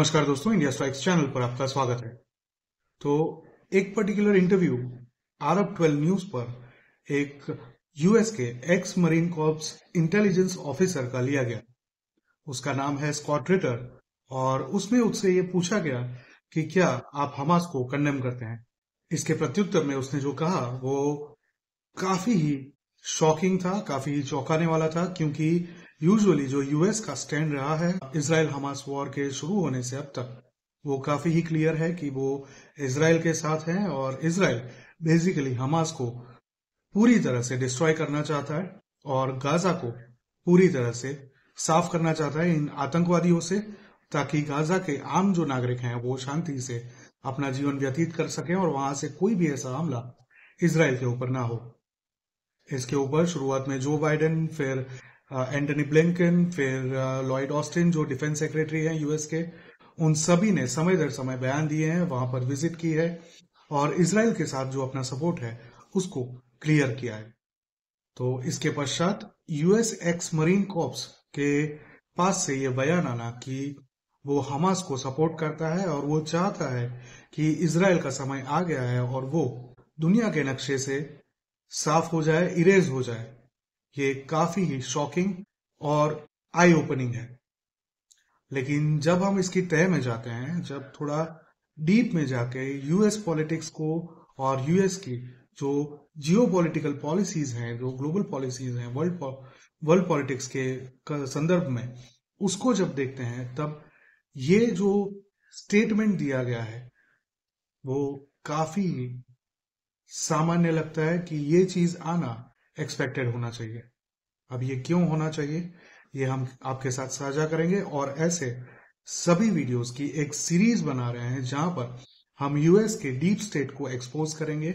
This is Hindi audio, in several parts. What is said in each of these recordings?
नमस्कार दोस्तों इंडिया स्ट्राइक्स चैनल पर आपका स्वागत है तो एक particular interview F twelve news पर एक यूएस के ex marine corps intelligence officer का लिया गया उसका नाम है स्कॉट रिटर और उसमें उससे ये पूछा गया कि क्या आप हमास को कंडेम करते हैं इसके प्रत्युत्तर में उसने जो कहा वो काफी ही शॉकिंग था काफी ही चौंकाने वाला था क्योंकि यूजुअली जो यूएस का स्टैंड रहा है इसराइल हमास वॉर के शुरू होने से अब तक वो काफी ही क्लियर है कि वो इसराइल के साथ है और इसराइल बेसिकली हमास को पूरी तरह से डिस्ट्रॉय करना चाहता है और गाजा को पूरी तरह से साफ करना चाहता है इन आतंकवादियों से ताकि गाजा के आम जो नागरिक हैं वो शांति से अपना जीवन व्यतीत कर सकें और वहां से कोई भी ऐसा हमला इसराइल के ऊपर ना हो इसके ऊपर शुरुआत में जो बाइडेन फिर एंटनी uh, ब्लिंकन फिर लॉयड uh, ऑस्टिन जो डिफेंस सेक्रेटरी हैं यूएस के उन सभी ने समय दर समय बयान दिए हैं वहां पर विजिट की है और इसराइल के साथ जो अपना सपोर्ट है उसको क्लियर किया है तो इसके पश्चात यूएस एक्स मरीन कॉप्स के पास से ये बयान आना कि वो हमास को सपोर्ट करता है और वो चाहता है कि इसराइल का समय आ गया है और वो दुनिया के नक्शे से साफ हो जाए इरेज हो जाए ये काफी ही शॉकिंग और आई ओपनिंग है लेकिन जब हम इसकी तय में जाते हैं जब थोड़ा डीप में जाके यूएस पॉलिटिक्स को और यूएस की जो जियो पोलिटिकल पॉलिसीज हैं जो ग्लोबल पॉलिसीज हैं वर्ल्ड वर्ल्ड पॉलिटिक्स के संदर्भ में उसको जब देखते हैं तब ये जो स्टेटमेंट दिया गया है वो काफी सामान्य लगता है कि ये चीज आना एक्सपेक्टेड होना चाहिए अब ये क्यों होना चाहिए ये हम आपके साथ साझा करेंगे और ऐसे सभी वीडियोस की एक सीरीज बना रहे हैं जहां पर हम यूएस के डीप स्टेट को एक्सपोज करेंगे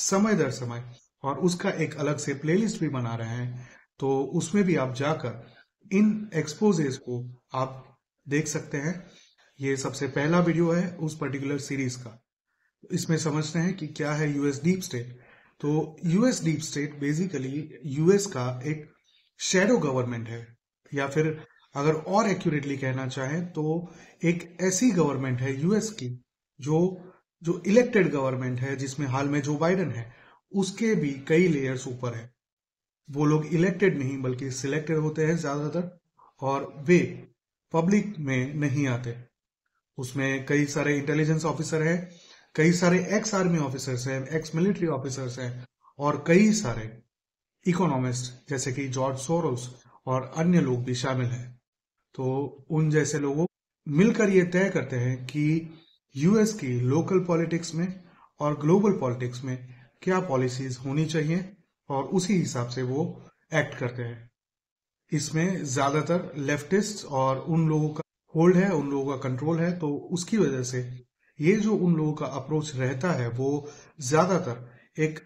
समय दर समय और उसका एक अलग से प्लेलिस्ट भी बना रहे हैं तो उसमें भी आप जाकर इन एक्सपोजेस को आप देख सकते हैं ये सबसे पहला वीडियो है उस पर्टिकुलर सीरीज का इसमें समझते हैं कि क्या है यूएस डीप स्टेट तो US deep state basically US का एक शेडो गवर्नमेंट है या फिर अगर और एक्यूरेटली कहना चाहें तो एक ऐसी गवर्नमेंट है यूएस की जो जो इलेक्टेड गवर्नमेंट है जिसमें हाल में जो बाइडन है उसके भी कई लेयर्स ऊपर है वो लोग इलेक्टेड नहीं बल्कि सिलेक्टेड होते हैं ज्यादातर और वे पब्लिक में नहीं आते उसमें कई सारे इंटेलिजेंस ऑफिसर हैं कई सारे एक्स आर्मी ऑफिसर्स हैं एक्स मिलिट्री ऑफिसर्स हैं और कई सारे इकोनॉमिस्ट जैसे कि जॉर्ज सोरोस और अन्य लोग भी शामिल हैं तो उन जैसे लोगों मिलकर ये तय करते हैं कि यूएस की लोकल पॉलिटिक्स में और ग्लोबल पॉलिटिक्स में क्या पॉलिसीज होनी चाहिए और उसी हिसाब से वो एक्ट करते हैं इसमें ज्यादातर लेफ्टिस्ट और उन लोगों का होल्ड है उन लोगों का कंट्रोल है तो उसकी वजह से ये जो उन लोगों का अप्रोच रहता है वो ज्यादातर एक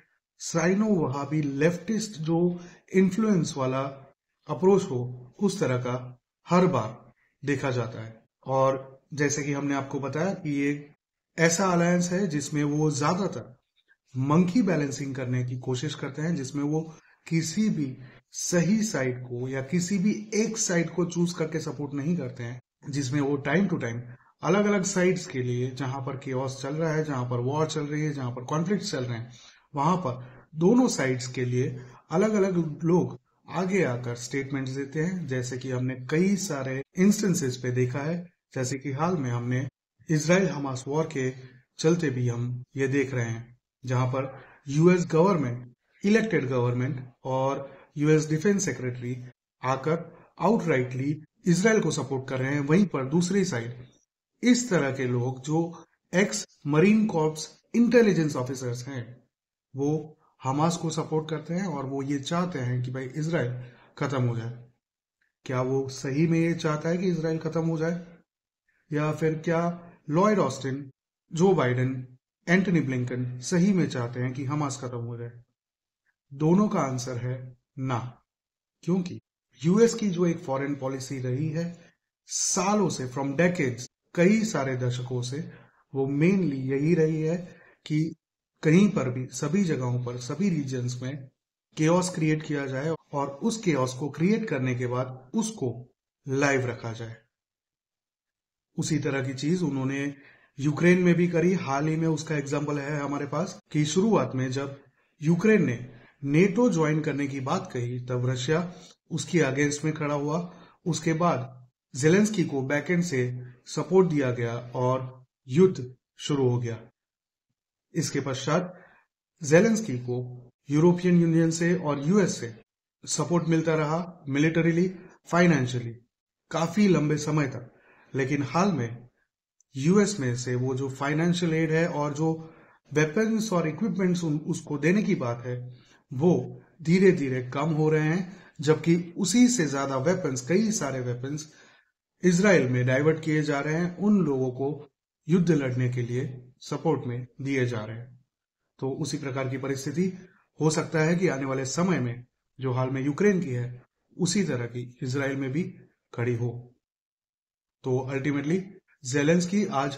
साइनो वहाबी लेफ्टिस्ट जो इन्फ्लुएंस वाला अप्रोच हो उस तरह का हर बार देखा जाता है और जैसे कि हमने आपको बताया कि ये ऐसा अलायंस है जिसमें वो ज्यादातर मंकी बैलेंसिंग करने की कोशिश करते हैं जिसमें वो किसी भी सही साइड को या किसी भी एक साइड को चूज करके सपोर्ट नहीं करते हैं जिसमें वो टाइम टू टाइम अलग अलग साइड्स के लिए जहां पर के चल रहा है जहां पर वॉर चल रही है जहां पर कॉन्फ्लिक्ट चल रहे हैं वहां पर दोनों साइड्स के लिए अलग अलग लोग आगे आकर स्टेटमेंट्स देते हैं जैसे कि हमने कई सारे इंस्टेंसेस पे देखा है जैसे कि हाल में हमने इसराइल हमास वॉर के चलते भी हम ये देख रहे हैं जहां पर यूएस गवर्नमेंट इलेक्टेड गवर्नमेंट और यूएस डिफेंस सेक्रेटरी आकर आउटराइटली इसराइल को सपोर्ट कर रहे हैं वहीं पर दूसरी साइड इस तरह के लोग जो ex marine corps intelligence officers हैं वो हमास को सपोर्ट करते हैं और वो ये चाहते हैं कि भाई इसराइल खत्म हो जाए क्या वो सही में ये चाहता है कि इसराइल खत्म हो जाए या फिर क्या Lloyd Austin Joe Biden Antony Blinken सही में चाहते हैं कि हमास खत्म हो जाए दोनों का आंसर है ना क्योंकि यूएस की जो एक फॉरेन पॉलिसी रही है सालों से फ्रॉम डेकेड्स कई सारे दशकों से वो मेनली यही रही है कि कहीं पर भी सभी जगहों पर सभी रीजन्स में केस क्रिएट किया जाए और उस केओस को क्रिएट करने के बाद उसको लाइव रखा जाए उसी तरह की चीज उन्होंने यूक्रेन में भी करी हाल ही में उसका एग्जाम्पल है हमारे पास कि शुरुआत में जब यूक्रेन ने नेटो ज्वाइन करने की बात कही तब रशिया उसकी अगेंस्ट में खड़ा हुआ उसके बाद जेलेंस्की को बैकेंड से सपोर्ट दिया गया और युद्ध शुरू हो गया इसके पश्चात जेलेंस्की को यूरोपियन यूनियन से और यूएस से सपोर्ट मिलता रहा मिलिटरीली फाइनेंशियली काफी लंबे समय तक लेकिन हाल में यूएस में से वो जो फाइनेंशियल एड है और जो वेपन्स और इक्विपमेंट्स उसको देने की बात है वो धीरे धीरे कम हो रहे हैं जबकि उसी से ज्यादा वेपन्स कई सारे वेपन्स इसराइल में डाइवर्ट किए जा रहे हैं उन लोगों को युद्ध लड़ने के लिए सपोर्ट में दिए जा रहे हैं तो उसी प्रकार की परिस्थिति हो सकता है कि आने वाले समय में जो हाल में यूक्रेन की है उसी तरह की इसराइल में भी खड़ी हो तो अल्टीमेटली की आज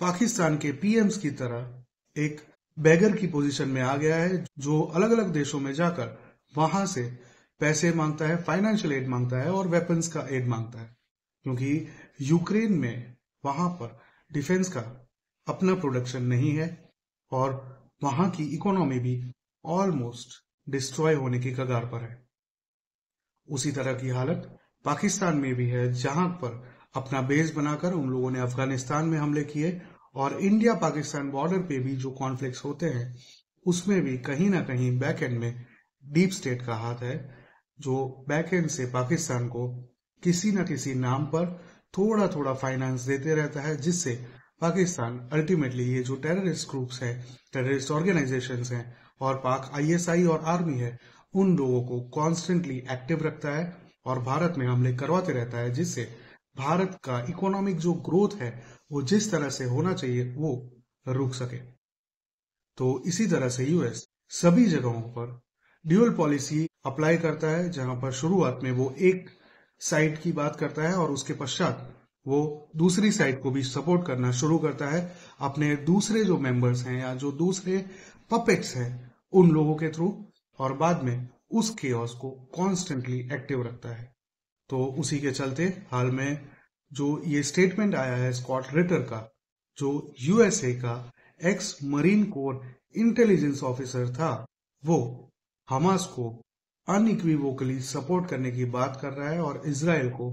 पाकिस्तान के पीएम्स की तरह एक बैगर की पोजीशन में आ गया है जो अलग अलग देशों में जाकर वहां से पैसे मांगता है फाइनेंशियल एड मांगता है और वेपन्स का एड मांगता है क्योंकि यूक्रेन में वहां पर डिफेंस का अपना प्रोडक्शन नहीं है और वहां की इकोनॉमी भी ऑलमोस्ट डिस्ट्रॉय होने की कगार पर है उसी तरह की हालत पाकिस्तान में भी है जहां पर अपना बेस बनाकर उन लोगों ने अफगानिस्तान में हमले किए और इंडिया पाकिस्तान बॉर्डर पे भी जो कॉन्फ्लिक्ट होते हैं उसमें भी कहीं ना कहीं बैक एंड में डीप स्टेट का हाथ है जो बैक एंड से पाकिस्तान को किसी न किसी नाम पर थोड़ा थोड़ा फाइनेंस देते रहता है जिससे पाकिस्तान अल्टीमेटली ये जो टेररिस्ट ग्रुप्स है टेररिस्ट ऑर्गेनाइजेशन है और पाक आईएसआई और आर्मी है उन लोगों को कॉन्स्टेंटली एक्टिव रखता है और भारत में हमले करवाते रहता है जिससे भारत का इकोनॉमिक जो ग्रोथ है वो जिस तरह से होना चाहिए वो रुक सके तो इसी तरह से यूएस सभी जगहों पर ड्यूअल पॉलिसी अप्लाई करता है जहां पर शुरुआत में वो एक साइड की बात करता है और उसके पश्चात वो दूसरी साइड को भी सपोर्ट करना शुरू करता है अपने दूसरे जो मेंबर्स हैं या जो दूसरे पपेट्स हैं उन लोगों के थ्रू और बाद में उस के को कॉन्स्टेंटली एक्टिव रखता है तो उसी के चलते हाल में जो ये स्टेटमेंट आया है स्कॉट रिटर का जो यूएसए का ex marine core intelligence officer था वो हमास को अनइक्विवोकली सपोर्ट करने की बात कर रहा है और इसराइल को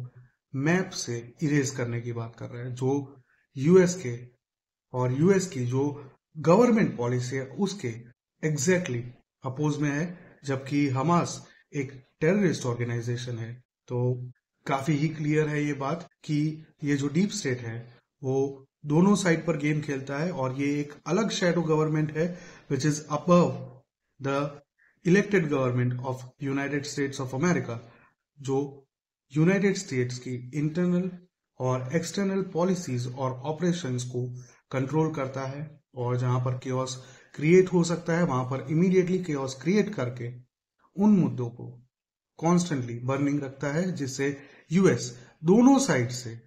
मैप से इरेज करने की बात कर रहे हैं जो यूएस के और यूएस की जो गवर्नमेंट पॉलिसी है उसके एग्जैक्टली exactly अपोज में है जबकि हमास एक टेररिस्ट ऑर्गेनाइजेशन है तो काफी ही क्लियर है ये बात कि ये जो डीप स्टेट है वो दोनों साइड पर गेम खेलता है और ये एक अलग शेडो गवर्नमेंट है which is above the elected government of United States of America जो यूनाइटेड स्टेट्स की इंटरनल और एक्सटर्नल पॉलिसीज और ऑपरेशंस को कंट्रोल करता है और जहां पर केओस क्रिएट हो सकता है वहां पर इमीडिएटली के क्रिएट करके उन मुद्दों को कॉन्स्टेंटली बर्निंग रखता है जिससे यूएस दोनों साइड से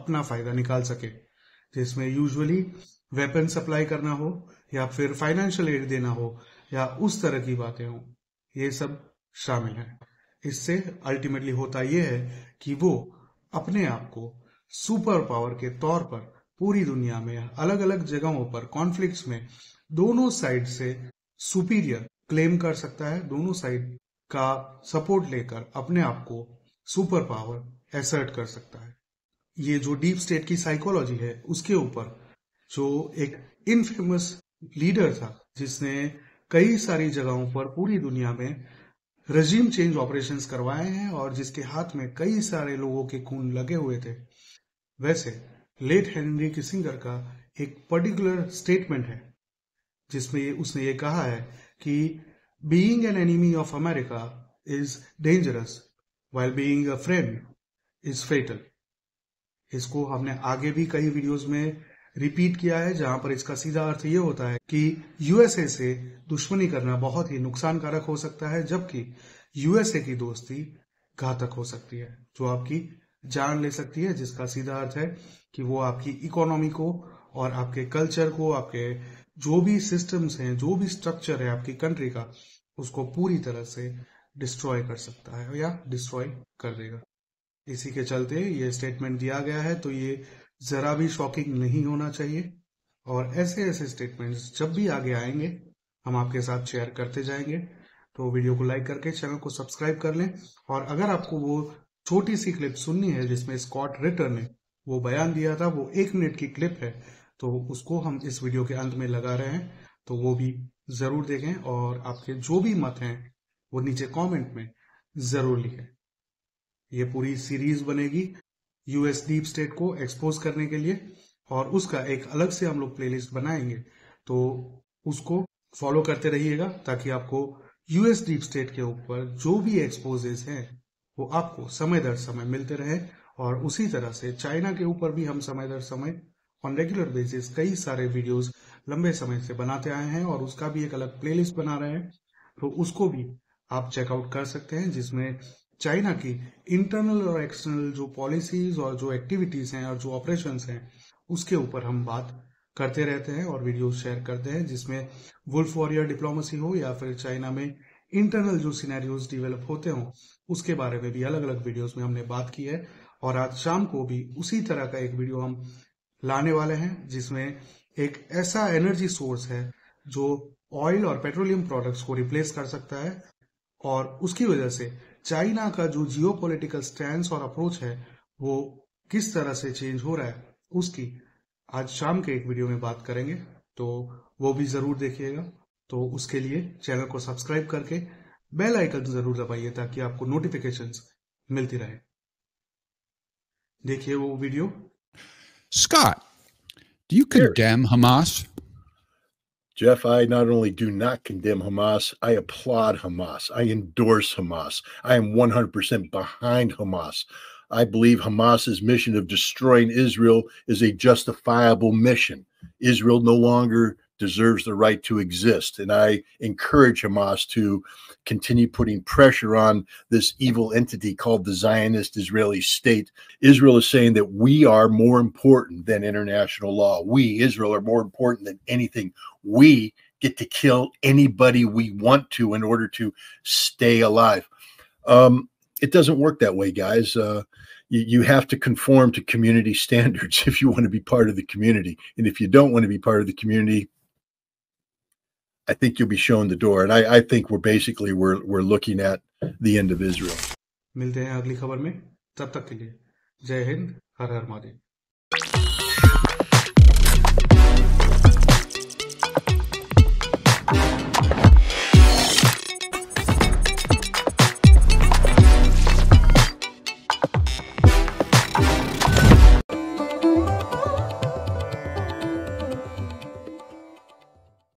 अपना फायदा निकाल सके जिसमें यूजुअली वेपन सप्लाई करना हो या फिर फाइनेंशियल एड देना हो या उस तरह की बातें हो ये सब शामिल है इससे अल्टीमेटली होता यह है कि वो अपने आप को सुपर पावर के तौर पर पूरी दुनिया में अलग अलग जगहों पर कॉन्फ्लिक्ट्स में दोनों साइड से सुपीरियर क्लेम कर सकता है दोनों साइड का सपोर्ट लेकर अपने आप को सुपर पावर एसर्ट कर सकता है ये जो डीप स्टेट की साइकोलॉजी है उसके ऊपर जो एक इनफेमस लीडर था जिसने कई सारी जगहों पर पूरी दुनिया में रजीम चेंज ऑपरेशंस करवाए हैं और जिसके हाथ में कई सारे लोगों के खून लगे हुए थे वैसे लेट हेनरी किसिंगर का एक पर्टिकुलर स्टेटमेंट है जिसमें उसने ये कहा है कि being an enemy of America is dangerous while being a friend is fatal इसको हमने आगे भी कई वीडियोस में रिपीट किया है जहां पर इसका सीधा अर्थ ये होता है कि यूएसए से दुश्मनी करना बहुत ही नुकसानकारक हो सकता है जबकि यूएसए की दोस्ती घातक हो सकती है जो आपकी जान ले सकती है जिसका सीधा अर्थ है कि वो आपकी इकोनॉमी को और आपके कल्चर को आपके जो भी सिस्टम्स हैं जो भी स्ट्रक्चर है आपकी कंट्री का उसको पूरी तरह से डिस्ट्रॉय कर सकता है या डिस्ट्रॉय कर देगा इसी के चलते ये स्टेटमेंट दिया गया है तो ये ज़रा भी शॉकिंग नहीं होना चाहिए और ऐसे ऐसे स्टेटमेंट्स जब भी आगे आएंगे हम आपके साथ शेयर करते जाएंगे तो वीडियो को लाइक करके चैनल को सब्सक्राइब कर लें और अगर आपको वो छोटी सी क्लिप सुननी है जिसमें स्कॉट रिटर ने वो बयान दिया था वो एक मिनट की क्लिप है तो उसको हम इस वीडियो के अंत में लगा रहे हैं तो वो भी जरूर देखें और आपके जो भी मत हैं वो नीचे कमेंट में जरूर लिखें ये पूरी सीरीज बनेगी यूएस डीप स्टेट को एक्सपोज करने के लिए और उसका एक अलग से हम लोग प्लेलिस्ट बनाएंगे तो उसको फॉलो करते रहिएगा ताकि आपको यूएस डीप स्टेट के ऊपर जो भी एक्सपोजेस हैं वो आपको समय दर समय मिलते रहे और उसी तरह से चाइना के ऊपर भी हम समय दर समय ऑन रेगुलर बेसिस कई सारे वीडियोस लंबे समय से बनाते आए हैं और उसका भी एक अलग प्लेलिस्ट बना रहे हैं तो उसको भी आप चेकआउट कर सकते हैं जिसमें चाइना की इंटरनल और एक्सटर्नल जो पॉलिसीज और जो एक्टिविटीज हैं और जो ऑपरेशन हैं उसके ऊपर हम बात करते रहते हैं और वीडियो शेयर करते हैं जिसमें वुल्फ वॉरियर डिप्लोमेसी हो या फिर चाइना में इंटरनल जो सिनेरियोज डेवलप होते हों उसके बारे में भी अलग अलग वीडियोस में हमने बात की है और आज शाम को भी उसी तरह का एक वीडियो हम लाने वाले हैं जिसमें एक ऐसा एनर्जी सोर्स है जो ऑयल और पेट्रोलियम प्रोडक्ट्स को रिप्लेस कर सकता है और उसकी वजह से चाइना का जो जियो पोलिटिकल स्टैंड और अप्रोच है वो किस तरह से चेंज हो रहा है उसकी आज शाम के एक वीडियो में बात करेंगे तो वो भी जरूर देखिएगा तो उसके लिए चैनल को सब्सक्राइब करके बेल आइकन जरूर दबाइए ताकि आपको नोटिफिकेशंस मिलती रहे देखिए वो video Scott, do you condemn Hamas Jeff, I not only do not condemn Hamas, I applaud Hamas. I endorse Hamas. I am 100% behind Hamas. I believe Hamas's mission of destroying Israel is a justifiable mission. Israel no longer deserves the right to exist. And I encourage Hamas to continue putting pressure on this evil entity called the Zionist Israeli state. Israel is saying that we are more important than international law. We, Israel, are more important than anything. We get to kill anybody we want to in order to stay alive. Um, it doesn't work that way, guys. Uh, you, you, have to conform to community standards if you want to be part of the community. And if you don't want to be part of the community, I think you'll be shown the door. And I, I think we're basically we're we're looking at the end of Israel. मिलते हैं अगली खबर में तब तक के लिए जय हिंद हर हर महादेव